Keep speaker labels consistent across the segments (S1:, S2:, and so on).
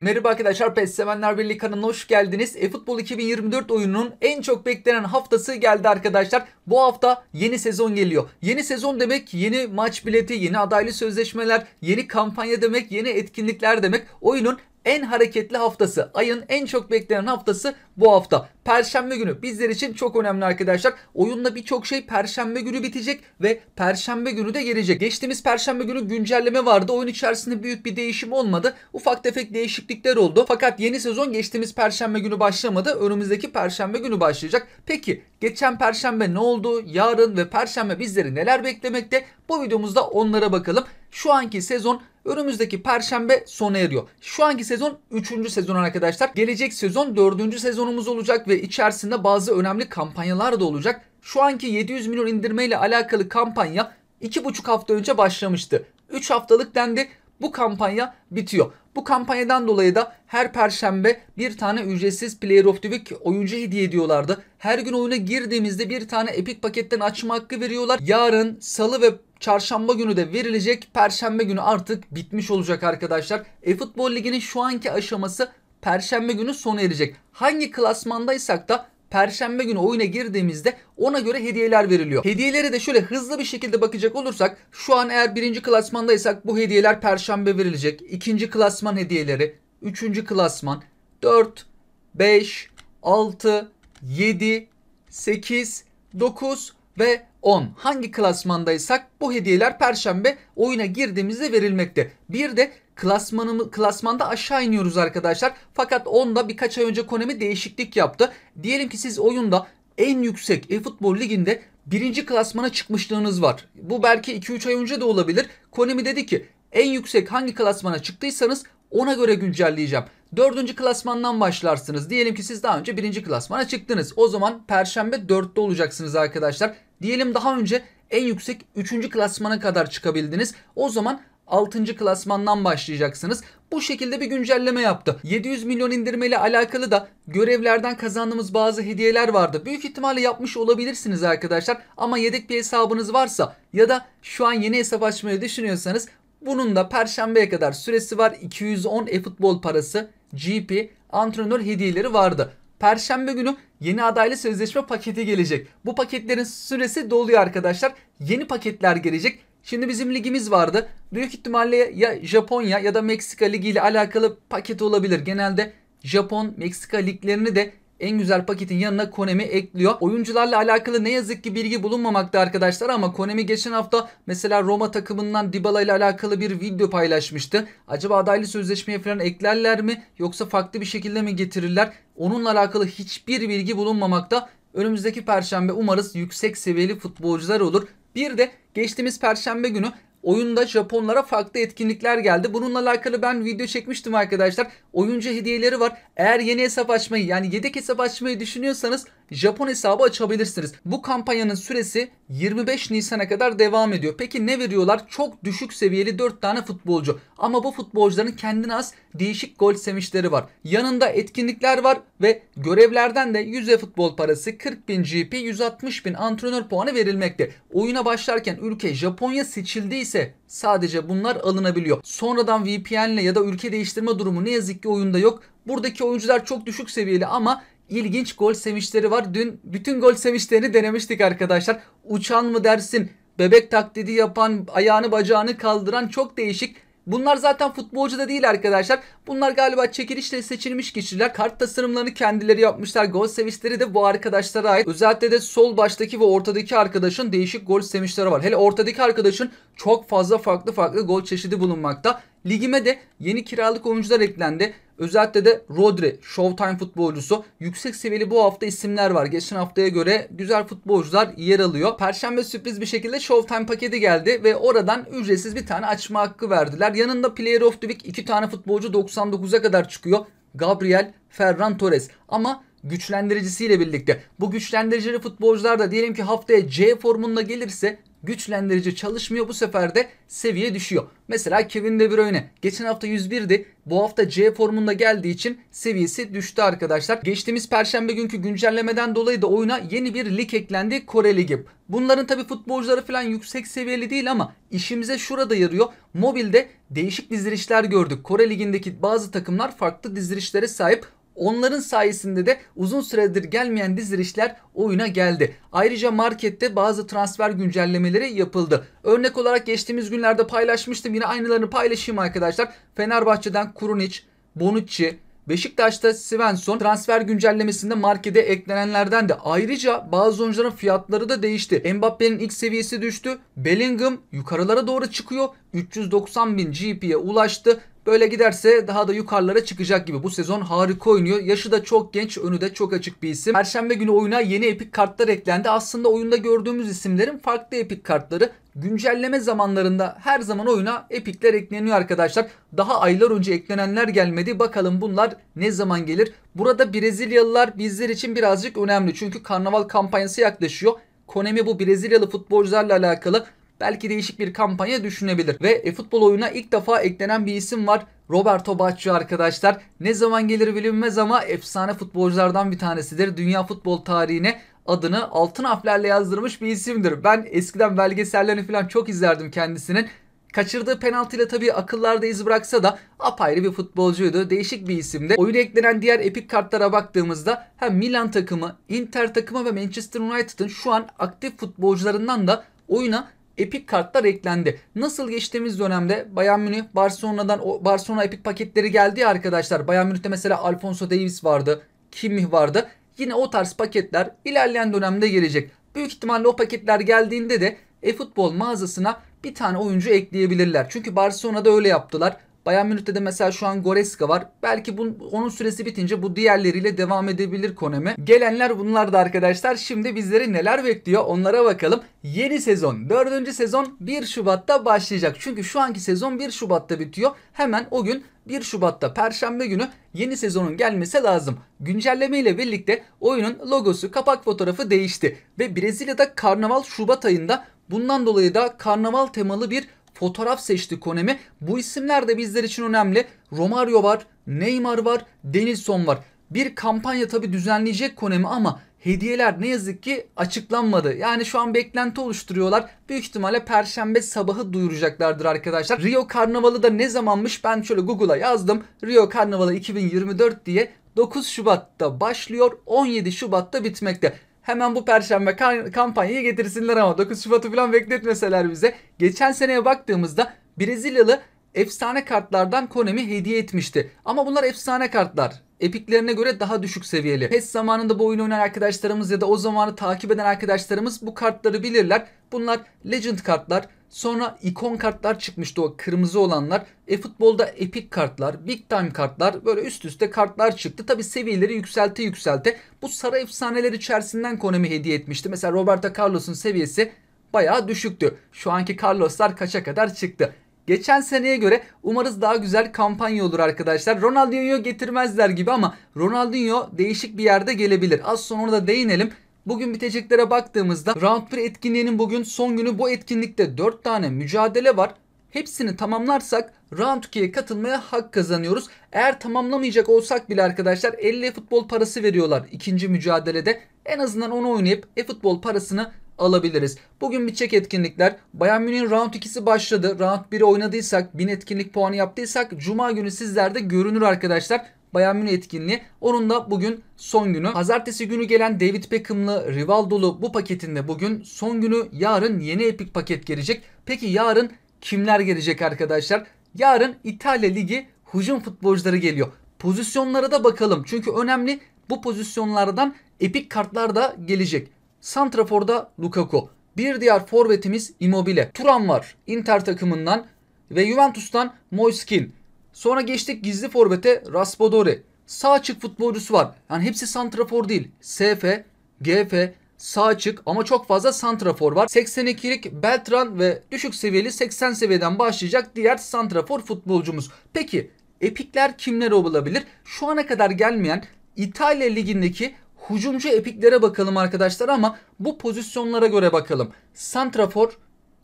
S1: Merhaba arkadaşlar PES Sevenler Birliği kanalına hoş geldiniz. e eFootball 2024 oyununun en çok beklenen haftası geldi arkadaşlar. Bu hafta yeni sezon geliyor. Yeni sezon demek yeni maç bileti, yeni adaylı sözleşmeler, yeni kampanya demek, yeni etkinlikler demek. Oyunun en hareketli haftası, ayın en çok beklenen haftası bu hafta. Perşembe günü bizler için çok önemli arkadaşlar. Oyunda birçok şey perşembe günü bitecek ve perşembe günü de gelecek. Geçtiğimiz perşembe günü güncelleme vardı. Oyun içerisinde büyük bir değişim olmadı. Ufak tefek değişiklikler oldu. Fakat yeni sezon geçtiğimiz perşembe günü başlamadı. Önümüzdeki perşembe günü başlayacak. Peki geçen perşembe ne oldu? Yarın ve perşembe bizleri neler beklemekte? Bu videomuzda onlara bakalım şu anki sezon Önümüzdeki perşembe sona eriyor. Şu anki sezon 3. sezon arkadaşlar. Gelecek sezon 4. sezonumuz olacak ve içerisinde bazı önemli kampanyalar da olacak. Şu anki 700 milyon indirme ile alakalı kampanya 2,5 hafta önce başlamıştı. 3 haftalık dendi. Bu kampanya bitiyor. Bu kampanyadan dolayı da her perşembe bir tane ücretsiz Player of the Week oyuncu hediye ediyorlardı. Her gün oyuna girdiğimizde bir tane epik paketten açma hakkı veriyorlar. Yarın salı ve çarşamba günü de verilecek. Perşembe günü artık bitmiş olacak arkadaşlar. E-Futbol Ligi'nin şu anki aşaması perşembe günü sona erecek. Hangi klasmandaysak da Perşembe günü oyuna girdiğimizde ona göre hediyeler veriliyor. Hediyelere de şöyle hızlı bir şekilde bakacak olursak şu an eğer birinci klasmandaysak bu hediyeler Perşembe verilecek. İkinci klasman hediyeleri, üçüncü klasman dört, beş, altı, yedi, sekiz, dokuz ve 10. Hangi klasmandaysak bu hediyeler perşembe oyuna girdiğimizde verilmekte. Bir de klasmanımı, klasmanda aşağı iniyoruz arkadaşlar. Fakat onda birkaç ay önce Konami değişiklik yaptı. Diyelim ki siz oyunda en yüksek e-futbol liginde birinci klasmana çıkmışlığınız var. Bu belki 2-3 ay önce de olabilir. Konami dedi ki en yüksek hangi klasmana çıktıysanız ona göre güncelleyeceğim. Dördüncü klasmandan başlarsınız. Diyelim ki siz daha önce birinci klasmana çıktınız. O zaman perşembe dörtte olacaksınız arkadaşlar. Diyelim daha önce en yüksek üçüncü klasmana kadar çıkabildiniz. O zaman altıncı klasmandan başlayacaksınız. Bu şekilde bir güncelleme yaptı. 700 milyon indirme ile alakalı da görevlerden kazandığımız bazı hediyeler vardı. Büyük ihtimalle yapmış olabilirsiniz arkadaşlar. Ama yedek bir hesabınız varsa ya da şu an yeni hesap açmayı düşünüyorsanız bunun da perşembeye kadar süresi var. 210 e-futbol parası GP, antrenör hediyeleri vardı. Perşembe günü yeni adaylı sözleşme paketi gelecek. Bu paketlerin süresi doluyor arkadaşlar. Yeni paketler gelecek. Şimdi bizim ligimiz vardı. Büyük ihtimalle ya Japonya ya da Meksika Ligi ile alakalı paket olabilir. Genelde Japon, Meksika liglerini de en güzel paketin yanına Konemi ekliyor. Oyuncularla alakalı ne yazık ki bilgi bulunmamakta arkadaşlar ama Konemi geçen hafta mesela Roma takımından Dybala ile alakalı bir video paylaşmıştı. Acaba adaylı sözleşmeye falan eklerler mi yoksa farklı bir şekilde mi getirirler? Onunla alakalı hiçbir bilgi bulunmamakta. Önümüzdeki perşembe umarız yüksek seviyeli futbolcular olur. Bir de geçtiğimiz perşembe günü oyunda Japonlara farklı etkinlikler geldi. Bununla alakalı ben video çekmiştim arkadaşlar. Oyuncu hediyeleri var. Eğer yeni hesap açmayı yani yedek hesap açmayı düşünüyorsanız Japon hesabı açabilirsiniz. Bu kampanyanın süresi 25 Nisan'a kadar devam ediyor. Peki ne veriyorlar? Çok düşük seviyeli 4 tane futbolcu. Ama bu futbolcuların kendine az değişik gol sevinçleri var. Yanında etkinlikler var ve görevlerden de 100 e futbol parası, 40 bin GP, 160 bin antrenör puanı verilmekte. Oyuna başlarken ülke Japonya seçildiyse sadece bunlar alınabiliyor. Sonradan VPN ile ya da ülke değiştirme durumu ne yazık ki oyunda yok. Buradaki oyuncular çok düşük seviyeli ama ilginç gol sevinçleri var. Dün bütün gol sevinçlerini denemiştik arkadaşlar. Uçan mı dersin? Bebek taklidi yapan, ayağını bacağını kaldıran çok değişik. Bunlar zaten futbolcu da değil arkadaşlar. Bunlar galiba çekilişle seçilmiş kişiler. Kart tasarımlarını kendileri yapmışlar. Gol sevinçleri de bu arkadaşlara ait. Özellikle de sol baştaki ve ortadaki arkadaşın değişik gol sevinçleri var. Hele ortadaki arkadaşın çok fazla farklı farklı gol çeşidi bulunmakta. Ligime de yeni kiralık oyuncular eklendi. Özellikle de Rodri, Showtime futbolcusu. Yüksek seviyeli bu hafta isimler var. Geçen haftaya göre güzel futbolcular yer alıyor. Perşembe sürpriz bir şekilde Showtime paketi geldi ve oradan ücretsiz bir tane açma hakkı verdiler. Yanında Player of the Week 2 tane futbolcu 99'a kadar çıkıyor. Gabriel, Ferran Torres. Ama güçlendiricisiyle birlikte. Bu güçlendiricili futbolcular da diyelim ki haftaya C formunda gelirse güçlendirici çalışmıyor. Bu sefer de seviye düşüyor. Mesela Kevin De Bruyne geçen hafta 101'di. Bu hafta C formunda geldiği için seviyesi düştü arkadaşlar. Geçtiğimiz perşembe günkü güncellemeden dolayı da oyuna yeni bir lig eklendi. Kore Ligi. Bunların tabi futbolcuları falan yüksek seviyeli değil ama işimize şurada yarıyor. Mobilde değişik dizilişler gördük. Kore Ligi'ndeki bazı takımlar farklı dizilişlere sahip. Onların sayesinde de uzun süredir gelmeyen dizilişler oyuna geldi. Ayrıca markette bazı transfer güncellemeleri yapıldı. Örnek olarak geçtiğimiz günlerde paylaşmıştım. Yine aynılarını paylaşayım arkadaşlar. Fenerbahçe'den Kurunic, Bonucci, Beşiktaş'ta Svensson transfer güncellemesinde markete eklenenlerden de ayrıca bazı oyuncuların fiyatları da değişti. Mbappe'nin ilk seviyesi düştü. Bellingham yukarılara doğru çıkıyor. 390 bin GP'ye ulaştı Böyle giderse daha da yukarılara çıkacak gibi. Bu sezon harika oynuyor. Yaşı da çok genç, önü de çok açık bir isim. Perşembe günü oyuna yeni epik kartlar eklendi. Aslında oyunda gördüğümüz isimlerin farklı epik kartları güncelleme zamanlarında her zaman oyuna epikler ekleniyor arkadaşlar. Daha aylar önce eklenenler gelmedi. Bakalım bunlar ne zaman gelir? Burada Brezilyalılar bizler için birazcık önemli. Çünkü karnaval kampanyası yaklaşıyor. Konemi bu Brezilyalı futbolcularla alakalı belki değişik bir kampanya düşünebilir. Ve e, futbol oyuna ilk defa eklenen bir isim var. Roberto Baggio arkadaşlar ne zaman gelir bilinmez ama efsane futbolculardan bir tanesidir. Dünya futbol tarihine adını altın harflerle yazdırmış bir isimdir. Ben eskiden belgesellerini falan çok izlerdim kendisinin. Kaçırdığı penaltıyla tabii akıllarda iz bıraksa da apayrı bir futbolcuydu. Değişik bir isimdi. Oyuna eklenen diğer epik kartlara baktığımızda hem Milan takımı, Inter takımı ve Manchester United'ın şu an aktif futbolcularından da oyuna Epic kartlar eklendi. Nasıl geçtiğimiz dönemde Bayern Münih Barcelona'dan o Barcelona Epic paketleri geldi ya arkadaşlar. Bayern Münih'te mesela Alfonso Davies vardı. Kimmich vardı. Yine o tarz paketler ilerleyen dönemde gelecek. Büyük ihtimalle o paketler geldiğinde de e-futbol mağazasına bir tane oyuncu ekleyebilirler. Çünkü Barcelona'da öyle yaptılar. Bayern Münih'te de mesela şu an Goreska var. Belki bun, onun süresi bitince bu diğerleriyle devam edebilir Konemi. Gelenler bunlardı arkadaşlar. Şimdi bizleri neler bekliyor onlara bakalım. Yeni sezon Dördüncü sezon 1 Şubat'ta başlayacak. Çünkü şu anki sezon 1 Şubat'ta bitiyor. Hemen o gün 1 Şubat'ta Perşembe günü yeni sezonun gelmesi lazım. Güncelleme ile birlikte oyunun logosu, kapak fotoğrafı değişti. Ve Brezilya'da karnaval Şubat ayında bundan dolayı da karnaval temalı bir fotoğraf seçti Konemi. Bu isimler de bizler için önemli. Romario var, Neymar var, Denilson var. Bir kampanya tabi düzenleyecek Konemi ama hediyeler ne yazık ki açıklanmadı. Yani şu an beklenti oluşturuyorlar. Büyük ihtimalle perşembe sabahı duyuracaklardır arkadaşlar. Rio Karnavalı da ne zamanmış ben şöyle Google'a yazdım. Rio Karnavalı 2024 diye 9 Şubat'ta başlıyor 17 Şubat'ta bitmekte hemen bu perşembe kampanyayı getirsinler ama 9 Şubat'ı falan bekletmeseler bize. Geçen seneye baktığımızda Brezilyalı efsane kartlardan Konami hediye etmişti. Ama bunlar efsane kartlar. Epiklerine göre daha düşük seviyeli. PES zamanında bu oyunu oynayan arkadaşlarımız ya da o zamanı takip eden arkadaşlarımız bu kartları bilirler. Bunlar Legend kartlar. Sonra ikon kartlar çıkmıştı o kırmızı olanlar. E-futbolda epic kartlar, big time kartlar böyle üst üste kartlar çıktı. Tabi seviyeleri yükselte yükselte. Bu saray efsaneleri içerisinden Konami hediye etmişti. Mesela Roberto Carlos'un seviyesi bayağı düşüktü. Şu anki Carlos'lar kaça kadar çıktı? Geçen seneye göre umarız daha güzel kampanya olur arkadaşlar. Ronaldinho getirmezler gibi ama Ronaldinho değişik bir yerde gelebilir. Az sonra da değinelim. Bugün biteceklere baktığımızda Round 1 etkinliğinin bugün son günü bu etkinlikte 4 tane mücadele var. Hepsini tamamlarsak Round 2'ye katılmaya hak kazanıyoruz. Eğer tamamlamayacak olsak bile arkadaşlar 50 futbol parası veriyorlar ikinci mücadelede. En azından onu oynayıp e-futbol parasını alabiliriz. Bugün bitecek etkinlikler. Bayern Münih'in round 2'si başladı. Round 1'i oynadıysak, 1000 etkinlik puanı yaptıysak Cuma günü sizlerde görünür arkadaşlar. Bayern Münih etkinliği. Onun da bugün son günü. Pazartesi günü gelen David Beckham'lı Rivaldo'lu bu paketinde bugün son günü yarın yeni epik paket gelecek. Peki yarın kimler gelecek arkadaşlar? Yarın İtalya Ligi hücum futbolcuları geliyor. Pozisyonlara da bakalım. Çünkü önemli bu pozisyonlardan epik kartlar da gelecek. Santrafor'da Lukaku. Bir diğer forvetimiz Immobile. Turan var Inter takımından ve Juventus'tan Moiskin. Sonra geçtik gizli forvete Raspadori. Sağ açık futbolcusu var. Yani hepsi santrafor değil. SF, GF, sağ açık ama çok fazla santrafor var. 82'lik Beltran ve düşük seviyeli 80 seviyeden başlayacak diğer santrafor futbolcumuz. Peki epikler kimler olabilir? Şu ana kadar gelmeyen İtalya ligindeki hucumcu epiklere bakalım arkadaşlar ama bu pozisyonlara göre bakalım. Santrafor,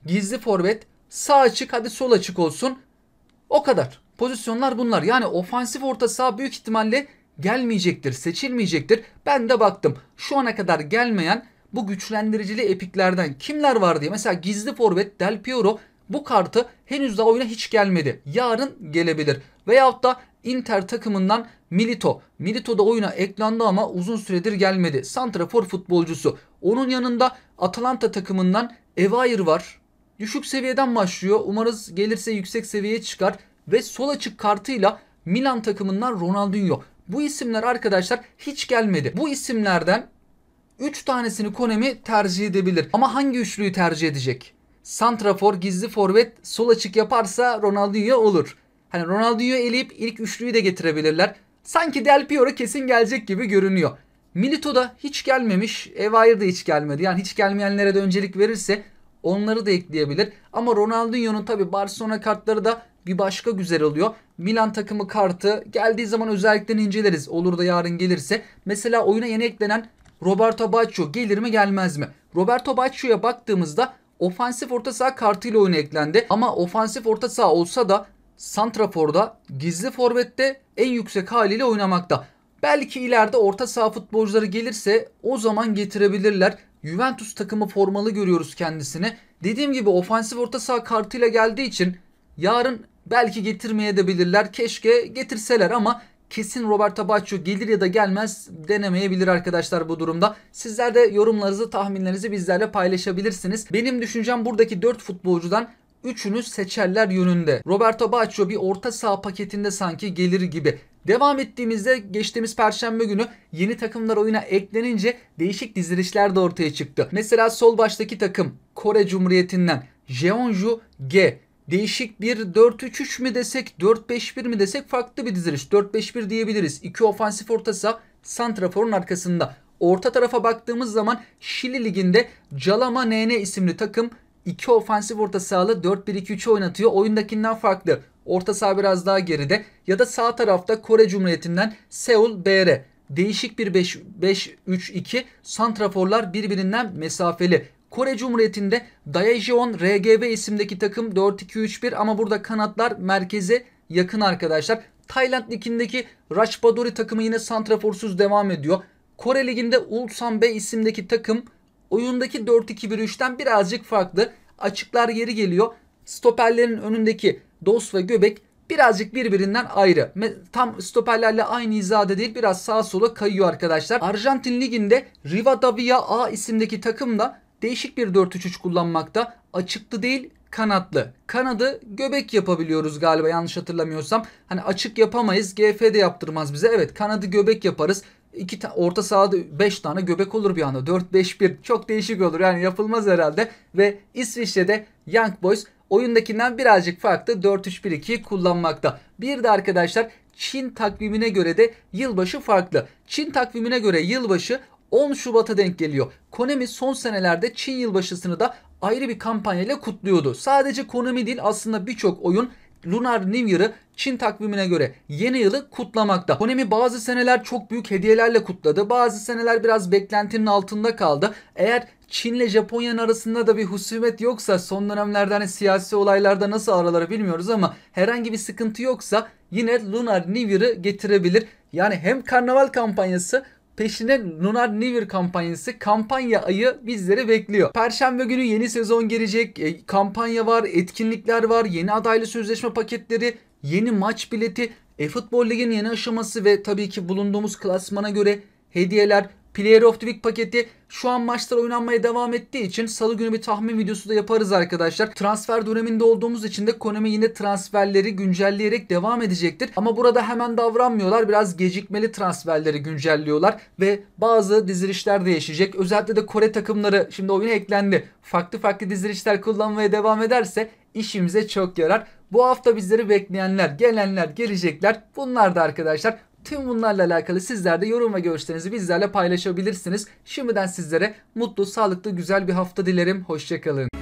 S1: gizli forvet, sağ açık hadi sol açık olsun. O kadar. Pozisyonlar bunlar. Yani ofansif orta saha büyük ihtimalle gelmeyecektir, seçilmeyecektir. Ben de baktım. Şu ana kadar gelmeyen bu güçlendiricili epiklerden kimler var diye. Mesela gizli forvet Del Piero bu kartı henüz daha oyuna hiç gelmedi. Yarın gelebilir. Veyahut da Inter takımından Milito. Milito da oyuna eklendi ama uzun süredir gelmedi. Santrafor futbolcusu. Onun yanında Atalanta takımından Evair var. Düşük seviyeden başlıyor. Umarız gelirse yüksek seviyeye çıkar ve sol açık kartıyla Milan takımından Ronaldinho. Bu isimler arkadaşlar hiç gelmedi. Bu isimlerden 3 tanesini Konemi tercih edebilir. Ama hangi üçlüyü tercih edecek? Santrafor, gizli forvet, sol açık yaparsa Ronaldinho olur. Hani Ronaldinho eleyip ilk üçlüyü de getirebilirler. Sanki Del Piero kesin gelecek gibi görünüyor. Milito da hiç gelmemiş. Evayr de hiç gelmedi. Yani hiç gelmeyenlere de öncelik verirse onları da ekleyebilir. Ama Ronaldinho'nun tabi Barcelona kartları da bir başka güzel oluyor. Milan takımı kartı geldiği zaman özelliklerini inceleriz. Olur da yarın gelirse. Mesela oyuna yeni eklenen Roberto Baccio gelir mi gelmez mi? Roberto Baccio'ya baktığımızda ofansif orta saha kartıyla oyuna eklendi. Ama ofansif orta saha olsa da Santrafor'da gizli forvette en yüksek haliyle oynamakta. Belki ileride orta saha futbolcuları gelirse o zaman getirebilirler. Juventus takımı formalı görüyoruz kendisini. Dediğim gibi ofansif orta saha kartıyla geldiği için yarın Belki getirmeye de bilirler. Keşke getirseler ama kesin Roberto Baggio gelir ya da gelmez denemeyebilir arkadaşlar bu durumda. Sizler de yorumlarınızı, tahminlerinizi bizlerle paylaşabilirsiniz. Benim düşüncem buradaki 4 futbolcudan üçünü seçerler yönünde. Roberto Baggio bir orta saha paketinde sanki gelir gibi. Devam ettiğimizde geçtiğimiz perşembe günü yeni takımlar oyuna eklenince değişik dizilişler de ortaya çıktı. Mesela sol baştaki takım Kore Cumhuriyeti'nden Jeonju G değişik bir 4-3-3 mi desek 4-5-1 mi desek farklı bir diziliş. 4-5-1 diyebiliriz. İki ofansif orta saha Santrafor'un arkasında. Orta tarafa baktığımız zaman Şili Ligi'nde Calama NN isimli takım iki ofansif orta sahalı 4-1-2-3 oynatıyor. Oyundakinden farklı. Orta saha biraz daha geride. Ya da sağ tarafta Kore Cumhuriyeti'nden Seul BR. Değişik bir 5-3-2. Santraforlar birbirinden mesafeli. Kore Cumhuriyeti'nde Daejeon RGB isimdeki takım 4-2-3-1 ama burada kanatlar merkeze yakın arkadaşlar. Tayland ligindeki Rajbadori takımı yine santraforsuz devam ediyor. Kore liginde Ulsan B isimdeki takım oyundaki 4-2-1-3'ten birazcık farklı. Açıklar yeri geliyor. Stoperlerin önündeki dos ve göbek birazcık birbirinden ayrı. Tam stoperlerle aynı hizada değil biraz sağa sola kayıyor arkadaşlar. Arjantin liginde Rivadavia A isimdeki takım da değişik bir 4-3-3 kullanmakta. Açıklı değil kanatlı. Kanadı göbek yapabiliyoruz galiba yanlış hatırlamıyorsam. Hani açık yapamayız. de yaptırmaz bize. Evet kanadı göbek yaparız. İki ta- orta sahada 5 tane göbek olur bir anda. 4-5-1 çok değişik olur. Yani yapılmaz herhalde. Ve İsviçre'de Young Boys oyundakinden birazcık farklı 4 3 1 2 kullanmakta. Bir de arkadaşlar Çin takvimine göre de yılbaşı farklı. Çin takvimine göre yılbaşı 10 Şubat'a denk geliyor. Konami son senelerde Çin yılbaşısını da ayrı bir kampanya ile kutluyordu. Sadece Konami değil aslında birçok oyun Lunar New Year'ı Çin takvimine göre yeni yılı kutlamakta. Konami bazı seneler çok büyük hediyelerle kutladı. Bazı seneler biraz beklentinin altında kaldı. Eğer Çin ile Japonya'nın arasında da bir husumet yoksa son dönemlerde hani siyasi olaylarda nasıl araları bilmiyoruz ama herhangi bir sıkıntı yoksa yine Lunar New Year'ı getirebilir. Yani hem karnaval kampanyası peşine Lunar New Year kampanyası kampanya ayı bizleri bekliyor. Perşembe günü yeni sezon gelecek. E, kampanya var, etkinlikler var, yeni adaylı sözleşme paketleri, yeni maç bileti, e-futbol liginin yeni aşaması ve tabii ki bulunduğumuz klasmana göre hediyeler, Player of the Week paketi şu an maçlar oynanmaya devam ettiği için salı günü bir tahmin videosu da yaparız arkadaşlar. Transfer döneminde olduğumuz için de Konami yine transferleri güncelleyerek devam edecektir. Ama burada hemen davranmıyorlar. Biraz gecikmeli transferleri güncelliyorlar ve bazı dizilişler değişecek. Özellikle de Kore takımları şimdi oyuna eklendi. Farklı farklı dizilişler kullanmaya devam ederse işimize çok yarar. Bu hafta bizleri bekleyenler, gelenler, gelecekler. Bunlar da arkadaşlar Tüm bunlarla alakalı sizler de yorum ve görüşlerinizi bizlerle paylaşabilirsiniz. Şimdiden sizlere mutlu, sağlıklı, güzel bir hafta dilerim. Hoşçakalın.